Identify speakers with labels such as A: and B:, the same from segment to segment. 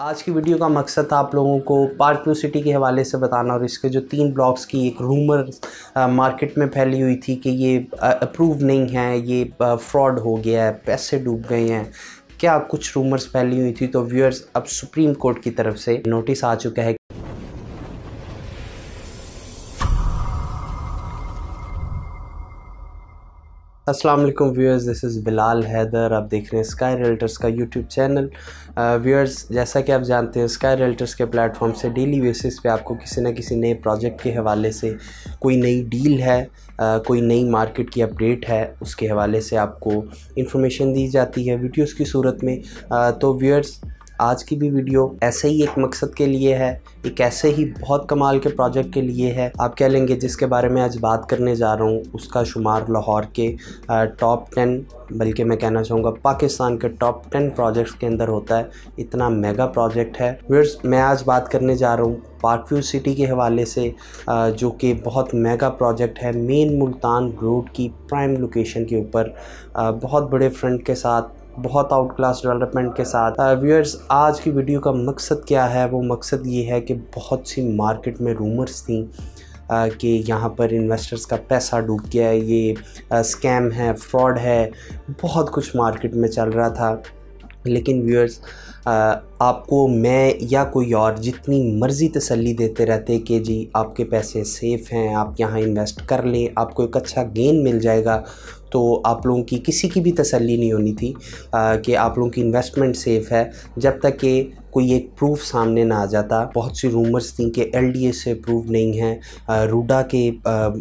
A: आज की वीडियो का मकसद आप लोगों को पार्क व्यू सिटी के हवाले से बताना और इसके जो तीन ब्लॉक्स की एक रूमर मार्केट में फैली हुई थी कि ये अप्रूव नहीं है ये फ्रॉड हो गया है पैसे डूब गए हैं क्या कुछ रूमर्स फैली हुई थी तो व्यूअर्स अब सुप्रीम कोर्ट की तरफ से नोटिस आ चुका है अस्सलाम वालेकुम viewers this is Bilal Haider आप देख रहे हैं स्काई रेल्टर्स का यूट्यूब चैनल व्यूअर्स जैसा कि आप जानते हैं स्काई रेल्टर्स के प्लेटफॉर्म से डेली बेसिस पे आपको किसी न किसी नए प्रोजेक्ट के हवाले से कोई नई डील है uh, कोई नई मार्केट की अपडेट है उसके हवाले से आपको इंफॉर्मेशन दी जाती है वीडियोज़ की सूरत में uh, तो व्यूअर्स आज की भी वीडियो ऐसे ही एक मकसद के लिए है एक ऐसे ही बहुत कमाल के प्रोजेक्ट के लिए है आप कह लेंगे जिसके बारे में आज बात करने जा रहा हूँ उसका शुमार लाहौर के टॉप टेन बल्कि मैं कहना चाहूँगा पाकिस्तान के टॉप टेन प्रोजेक्ट्स के अंदर होता है इतना मेगा प्रोजेक्ट है वीर्स मैं आज बात करने जा रहा हूँ पार्क व्यू सिटी के हवाले से जो कि बहुत मेगा प्रोजेक्ट है मेन मुल्तान रोड की प्राइम लोकेशन के ऊपर बहुत बड़े फ्रंट के साथ बहुत आउट क्लास डेवलपमेंट के साथ व्यूअर्स uh, आज की वीडियो का मकसद क्या है वो मकसद ये है कि बहुत सी मार्केट में रूमर्स थी uh, कि यहाँ पर इन्वेस्टर्स का पैसा डूब गया है ये स्कैम uh, स्कैम है फ्रॉड है बहुत कुछ मार्केट में चल रहा था लेकिन व्यूअर्स आपको मैं या कोई और जितनी मर्ज़ी तसल्ली देते रहते कि जी आपके पैसे सेफ़ हैं आप यहाँ इन्वेस्ट कर लें आपको एक अच्छा गेन मिल जाएगा तो आप लोगों की किसी की भी तसल्ली नहीं होनी थी आ, कि आप लोगों की इन्वेस्टमेंट सेफ़ है जब तक कि कोई एक प्रूफ सामने ना आ जाता बहुत सी रूमर्स थी कि एल से प्रूफ नहीं है रूडा के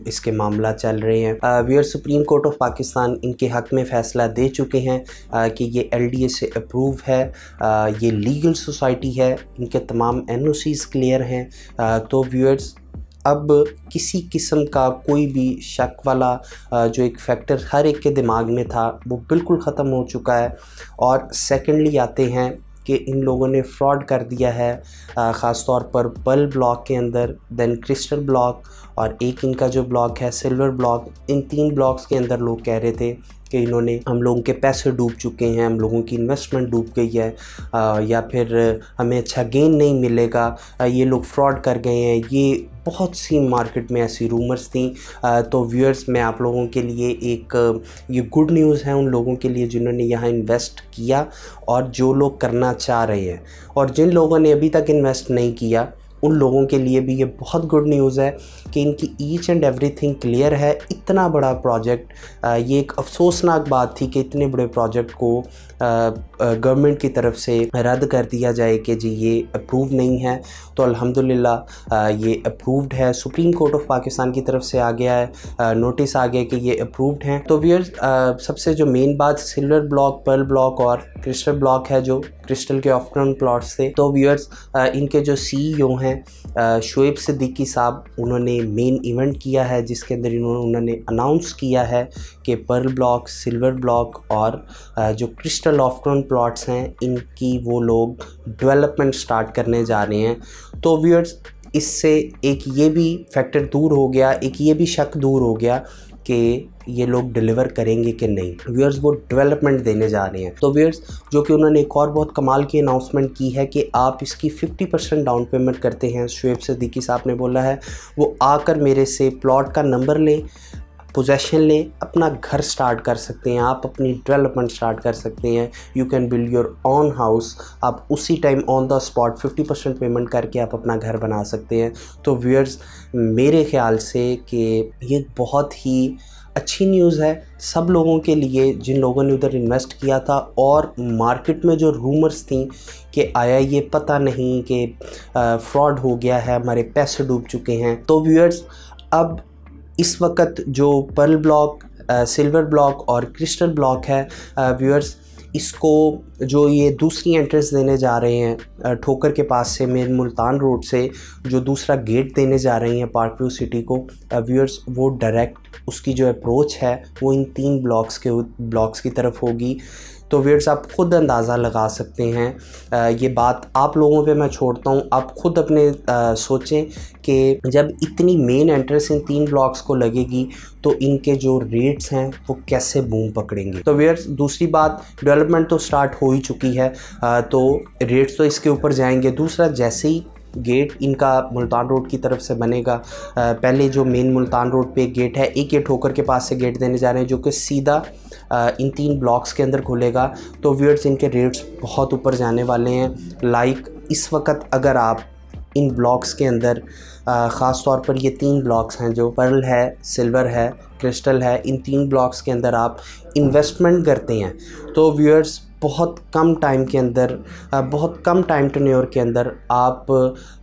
A: इसके मामला चल रहे हैं where Supreme Court of Pakistan इनके हक में फ़ैसला दे चुके हैं कि ये एल से अप्रूव है ये लीगल सोसाइटी है इनके तमाम एन क्लियर हैं तो व्यूअर्स अब किसी किस्म का कोई भी शक वाला जो एक फैक्टर हर एक के दिमाग में था वो बिल्कुल ख़त्म हो चुका है और सेकेंडली आते हैं कि इन लोगों ने फ्रॉड कर दिया है ख़ास तौर पर बल ब्लॉक के अंदर दैन क्रिस्टल ब्लॉक और एक इनका जो ब्लॉक है सिल्वर ब्लॉक इन तीन ब्लॉक्स के अंदर लोग कह रहे थे कि इन्होंने हम लोगों के पैसे डूब चुके हैं हम लोगों की इन्वेस्टमेंट डूब गई है आ, या फिर हमें अच्छा गेन नहीं मिलेगा आ, ये लोग फ्रॉड कर गए हैं ये बहुत सी मार्केट में ऐसी रूमर्स थी तो व्यूअर्स मैं आप लोगों के लिए एक ये गुड न्यूज़ है उन लोगों के लिए जिन्होंने यहाँ इन्वेस्ट किया और जो लोग करना चाह रहे हैं और जिन लोगों ने अभी तक इन्वेस्ट नहीं किया उन लोगों के लिए भी ये बहुत गुड न्यूज़ है कि इनकी ईच एंड एवरीथिंग क्लियर है इतना बड़ा प्रोजेक्ट ये एक अफसोसनाक बात थी कि इतने बड़े प्रोजेक्ट को गवर्नमेंट की तरफ से रद्द कर दिया जाए कि जी ये अप्रूव नहीं है तो अल्हम्दुलिल्लाह ये अप्रूव्ड है सुप्रीम कोर्ट ऑफ पाकिस्तान की तरफ से आ गया है नोटिस आ गया कि ये अप्रूव्ड हैं तो व्यूअर्स सबसे जो मेन बात सिल्वर ब्लॉक पर्ल ब्लॉक और क्रिस्टल ब्लॉक है जो क्रिस्टल के ऑफ ग्राउंड प्लॉट्स थे तो व्यूअर्स इनके जो सी हैं शुएब सिद्दीकी साहब उन्होंने मेन इवेंट किया है जिसके अंदर इन्होंने उन्होंने अनाउंस किया है कि पर्ल ब्लॉक सिल्वर ब्लॉक और जो क्रिस्टल ऑफ्क्रॉन प्लॉट्स हैं इनकी वो लोग डेवलपमेंट स्टार्ट करने जा रहे हैं तो व्यूअर्स इससे एक ये भी फैक्टर दूर हो गया एक ये भी शक दूर हो गया कि ये लोग डिलीवर करेंगे कि नहीं व्यूअर्स वो डेवलपमेंट देने जा रहे हैं तो व्यूअर्स जो कि उन्होंने एक और बहुत कमाल की अनाउंसमेंट की है कि आप इसकी 50 परसेंट डाउन पेमेंट करते हैं शुएब सदीकी साहब ने बोला है वो आकर मेरे से प्लॉट का नंबर लें पोजेशन लें अपना घर स्टार्ट कर सकते हैं आप अपनी डेवलपमेंट स्टार्ट कर सकते हैं you can build your own house आप उसी time on the spot 50 percent payment करके आप अपना घर बना सकते हैं तो व्यूअर्स मेरे ख्याल से कि ये बहुत ही अच्छी न्यूज़ है सब लोगों के लिए जिन लोगों ने उधर इन्वेस्ट किया था और मार्केट में जो रूमर्स थी कि आया ये पता नहीं कि फ्रॉड हो गया है हमारे पैसे डूब चुके हैं तो व्यूअर्स अब इस वक्त जो पर्ल ब्लॉक सिल्वर ब्लॉक और क्रिस्टल ब्लॉक है व्यूअर्स इसको जो ये दूसरी एंट्रेंस देने जा रहे हैं ठोकर के पास से मेन मुल्तान रोड से जो दूसरा गेट देने जा रही हैं पार्क व्यू सिटी को व्यूअर्स वो डायरेक्ट उसकी जो अप्रोच है वो इन तीन ब्लॉक्स के ब्लॉक्स की तरफ होगी तो व्यूअर्स आप खुद अंदाज़ा लगा सकते हैं ये बात आप लोगों पे मैं छोड़ता हूँ आप खुद अपने आ, सोचें कि जब इतनी मेन एंट्रेंस इन तीन ब्लॉक्स को लगेगी तो इनके जो रेट्स हैं वो कैसे बूम पकड़ेंगे तो व्यूअर्स दूसरी बात डेवलपमेंट तो स्टार्ट हो ही चुकी है तो रेट्स तो इसके ऊपर जाएंगे दूसरा जैसे ही गेट इनका मुल्तान रोड की तरफ से बनेगा पहले जो मेन मुल्तान रोड पे गेट है एक ये ठोकर के पास से गेट देने जा रहे हैं जो कि सीधा इन तीन ब्लॉक्स के अंदर खुलेगा तो व्यूअर्स इनके रेट्स बहुत ऊपर जाने वाले हैं लाइक इस वक्त अगर आप इन ब्लॉक्स के अंदर ख़ास तौर पर ये तीन ब्लॉक्स हैं जो पर्ल है सिल्वर है क्रिस्टल है इन तीन ब्लॉक्स के अंदर आप इन्वेस्टमेंट करते हैं तो व्यूअर्स बहुत कम टाइम के अंदर बहुत कम टाइम टनोर के अंदर आप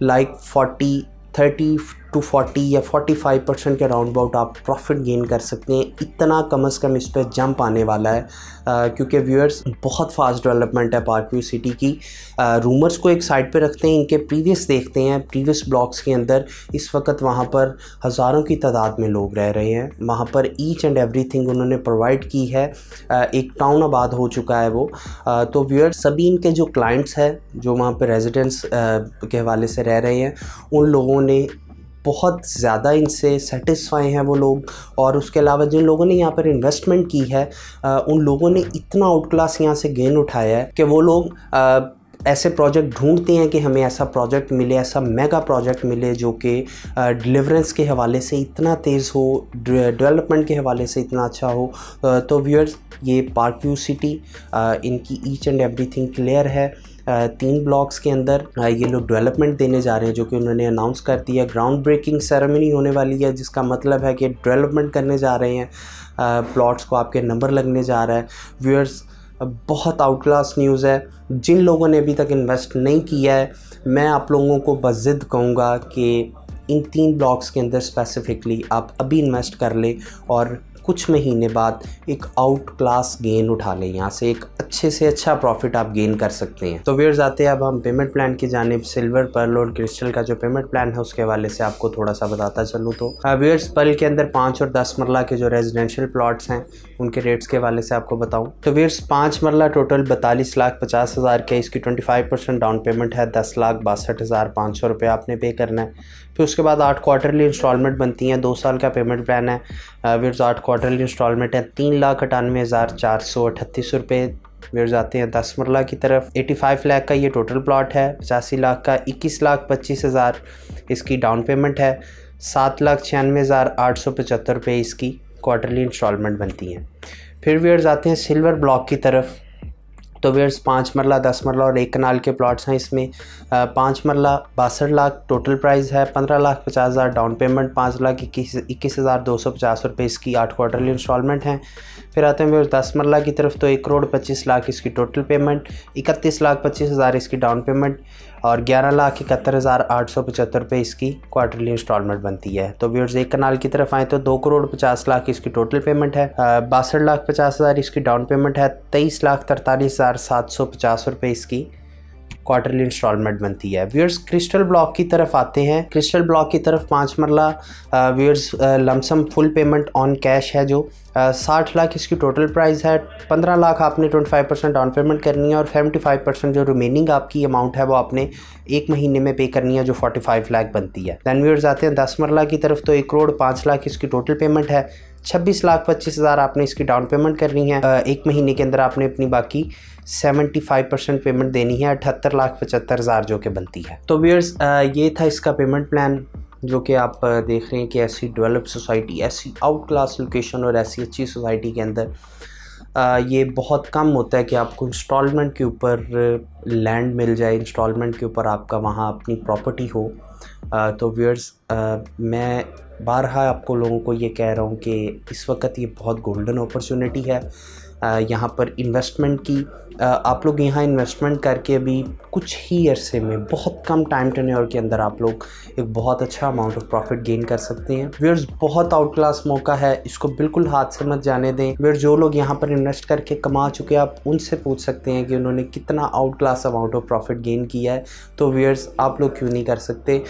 A: like forty thirty two forty या फोर्टी फाइव परसेंट के राउंड अबाउट आप प्रॉफिट गेन कर सकते हैं इतना कम अज़ कम इस पर जंप आने वाला है आ, क्योंकि व्यूअर्स बहुत फास्ट डेवलपमेंट है पार्कव्यू सिटी की आ, रूमर्स को एक साइड पे रखते हैं इनके प्रीवियस देखते हैं प्रीवियस ब्लॉक्स के अंदर इस वक्त वहाँ पर हज़ारों की तादाद में लोग रह रहे हैं वहाँ पर ईच एंड एवरी उन्होंने प्रोवाइड की है आ, एक टाउन आबाद हो चुका है वो आ, तो व्यूअर्स सभी इनके जो क्लाइंट्स हैं जो वहाँ पर रेजिडेंस के हवाले से रह रहे हैं उन लोगों ने बहुत ज़्यादा इनसे सेटिस्फाई हैं वो लोग और उसके अलावा जिन लोगों ने यहाँ पर इन्वेस्टमेंट की है आ, उन लोगों ने इतना आउट क्लास यहाँ से गेन उठाया है कि वो लोग ऐसे प्रोजेक्ट ढूंढते हैं कि हमें ऐसा प्रोजेक्ट मिले ऐसा मेगा प्रोजेक्ट मिले जो कि डिलीवरेंस के हवाले से इतना तेज़ हो डेवलपमेंट के हवाले से इतना अच्छा हो तो व्यूअर्स ये पार्क व्यू सिटी इनकी ईच एंड एवरीथिंग क्लियर है तीन ब्लॉक्स के अंदर ये लोग डेवलपमेंट देने जा रहे हैं जो कि उन्होंने अनाउंस कर दिया ग्राउंड ब्रेकिंग सेरेमनी होने वाली है जिसका मतलब है कि डेवलपमेंट करने जा रहे हैं प्लॉट्स को आपके नंबर लगने जा रहा है व्यूअर्स बहुत आउटक्लास न्यूज़ है जिन लोगों ने अभी तक इन्वेस्ट नहीं किया है मैं आप लोगों को बज़िद कहूँगा कि इन तीन ब्लॉक्स के अंदर स्पेसिफिकली आप अभी इन्वेस्ट कर लें और कुछ महीने बाद एक आउट क्लास गेन उठा लें यहाँ से एक अच्छे से अच्छा प्रॉफिट आप गेन कर सकते हैं तो वेयर आते हैं अब हम पेमेंट प्लान की जानब सिल्वर पर्ल और क्रिस्टल का जो पेमेंट प्लान है उसके हवाले से आपको थोड़ा सा बताता चलूँ तो वेयर्स हाँ, पर्ल के अंदर पाँच और दस मरला के जो रेजिडेंशियल प्लाट्स हैं उनके रेट्स के हवाले से आपको बताऊँ तो वीर्स पाँच मरला टोटल बतालीस लाख पचास हज़ार के इसकी twenty five percent down payment है दस लाख बासठ हज़ार पाँच सौ रुपये आपने पे करना है फिर उसके बाद आठ क्वार्टरली इंस्टॉलमेंट बनती हैं दो साल का पेमेंट प्लान है वीर्स आठ क्वार्टरली इंस्टॉलमेंट है तीन लाख अठानवे हज़ार चार सौ अठतीस रुपये वीर जाते हैं दस मरला की तरफ एटी फाइव लाख का ये टोटल प्लॉट है पचासी लाख का इक्कीस लाख पच्चीस हज़ार इसकी डाउन पेमेंट है सात लाख छियानवे हज़ार आठ सौ पचहत्तर रुपये इसकी क्वार्टरली इंस्टॉलमेंट बनती हैं फिर वेयर्स आते हैं सिल्वर ब्लॉक की तरफ तो वेयर्स पाँच मरला दस मरला और एक कनाल के प्लॉट्स हैं इसमें पाँच मरला बासठ लाख टोटल प्राइस है पंद्रह लाख पचास हज़ार डाउन पेमेंट पाँच लाख इक्कीस इक्कीस हज़ार दो सौ पचास रुपये इसकी आठ क्वार्टरली इंस्टॉलमेंट हैं फिर आते हैं वेयर्स दस मरला की तरफ तो एक करोड़ पच्चीस लाख इसकी टोटल पेमेंट इकतीस लाख पच्चीस हज़ार इसकी डाउन पेमेंट और ग्यारह लाख इकहत्तर हज़ार आठ सौ पचहत्तर रुपये इसकी क्वार्टरली इंस्टॉलमेंट बनती है तो व्यूर्स एक कनाल की तरफ आए तो दो करोड़ पचास लाख इसकी टोटल पेमेंट है बासठ लाख पचास हज़ार इसकी डाउन पेमेंट है तेईस लाख तरतालीस हज़ार सात सौ पचास रुपये इसकी क्वार्टरली इंस्टॉलमेंट बनती है व्यूअर्स क्रिस्टल ब्लॉक की तरफ आते हैं क्रिस्टल ब्लॉक की तरफ पाँच marla viewers lump sum full payment on cash है जो साठ लाख इसकी टोटल प्राइस है पंद्रह लाख आपने twenty five percent down payment करनी है और सेवेंटी फाइव परसेंट जो रिमेनिंग आपकी अमाउंट है वो आपने एक महीने में पे करनी है जो फोर्टी फाइव लाख बनती है दैन व्यूअर्स आते हैं दस मरला की तरफ तो एक करोड़ पाँच लाख इसकी टोटल पेमेंट है छब्बीस लाख पच्चीस हज़ार आपने इसकी डाउन पेमेंट करनी है एक महीने के अंदर आपने अपनी बाकी सेवेंटी फाइव परसेंट पेमेंट देनी है अठहत्तर लाख पचहत्तर हज़ार जो कि बनती है तो व्यूअर्स ये था इसका पेमेंट प्लान जो कि आप देख रहे हैं कि ऐसी डेवलप सोसाइटी ऐसी आउट क्लास लोकेशन और ऐसी अच्छी सोसाइटी के अंदर ये बहुत कम होता है कि आपको इंस्टॉलमेंट के ऊपर लैंड मिल जाए इंस्टॉलमेंट के ऊपर आपका वहाँ अपनी प्रॉपर्टी हो तो व्यूअर्स मैं बारहा आपको लोगों को ये कह रहा हूँ कि इस वक्त ये बहुत गोल्डन अपॉर्चुनिटी है यहाँ पर इन्वेस्टमेंट की आप लोग यहाँ इन्वेस्टमेंट करके भी कुछ ही अरसे में बहुत कम टाइम टर्न के अंदर आप लोग एक बहुत अच्छा अमाउंट ऑफ प्रॉफिट गेन कर सकते हैं व्यर्स बहुत आउट क्लास मौका है इसको बिल्कुल हाथ से मत जाने दें व्यर्स जो लोग यहाँ पर इन्वेस्ट करके कमा चुके आप उनसे पूछ सकते हैं कि उन्होंने कितना outclass amount of profit gain किया है तो व्यर्स आप लोग क्यों नहीं कर सकते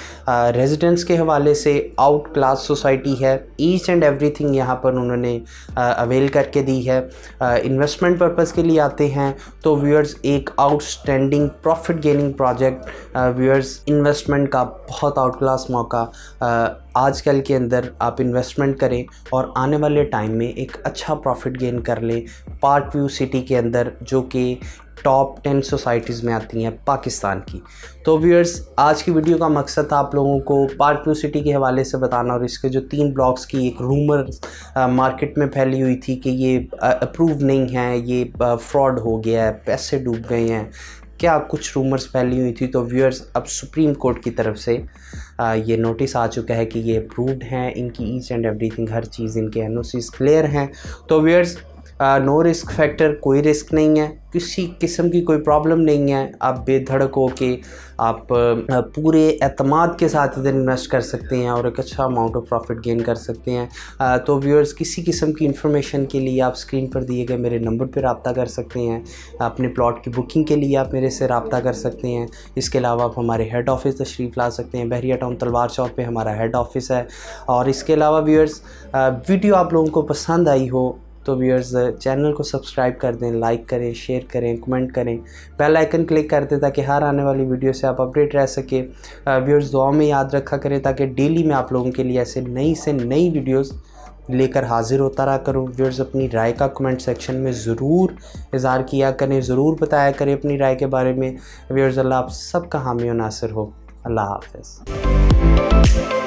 A: रेजिडेंस के हवाले से आउट क्लास सोसाइटी है ईच एंड एवरी थिंग यहाँ पर उन्होंने अवेल करके दी है इन्वेस्टमेंट पर्पज़ के लिए आते हैं तो व्यूअर्स एक outstanding profit gaining project viewers investment का बहुत आउट क्लास मौका uh, आजकल के अंदर आप इन्वेस्टमेंट करें और आने वाले टाइम में एक अच्छा प्रॉफिट गेन कर लें पार्क व्यू सिटी के अंदर जो कि टॉप टेन सोसाइटीज़ में आती हैं पाकिस्तान की तो व्यूअर्स आज की वीडियो का मकसद था आप लोगों को पार्क व्यू सिटी के हवाले से बताना और इसके जो तीन ब्लॉक्स की एक रूमर मार्केट में फैली हुई थी कि ये अप्रूव नहीं है ये फ्रॉड हो गया है पैसे डूब गए हैं क्या कुछ रूमर्स फैली हुई थी तो व्यूअर्स अब सुप्रीम कोर्ट की तरफ से आ, ये नोटिस आ चुका है कि ये अप्रूव्ड हैं इनकी ईच एंड एवरीथिंग हर चीज़ इनके एन क्लियर हैं तो व्यूअर्स नो रिस्क फैक्टर कोई रिस्क नहीं है किसी किस्म की कोई प्रॉब्लम नहीं है आप बेधड़क हो के आप पूरे अतमाद के साथ इधर इन्वेस्ट कर सकते हैं और एक अच्छा अमाउंट ऑफ प्रॉफिट गेन कर सकते हैं तो व्यूअर्स किसी किस्म की इन्फॉर्मेशन के लिए आप स्क्रीन पर दिए गए मेरे नंबर पर रबता कर सकते हैं अपने प्लॉट की बुकिंग के लिए आप मेरे से रबता कर सकते हैं इसके अलावा आप हमारे हेड ऑफिस तशरीफ़ ला सकते हैं बहरिया टाउन तलवार चौक पर हमारा हेड ऑफिस है और इसके अलावा व्यूअर्स वीडियो आप लोगों को पसंद आई हो तो व्यूअर्स चैनल uh, को सब्सक्राइब कर दें लाइक करें शेयर करें कमेंट करें बेल आइकन क्लिक कर दें ताकि हर आने वाली वीडियो से आप अपडेट रह सके व्यूअर्स uh, दुआ में याद रखा करें ताकि डेली मैं आप लोगों के लिए ऐसे नई से नई वीडियोज़ लेकर हाजिर होता रहा करूँ व्यूअर्स अपनी राय का कमेंट सेक्शन में ज़रूर इजहार किया करें ज़रूर बताया करें अपनी राय के बारे में व्यूअर्स अल्लाह आप सबका हामी नासिर हो अल्लाह हाफ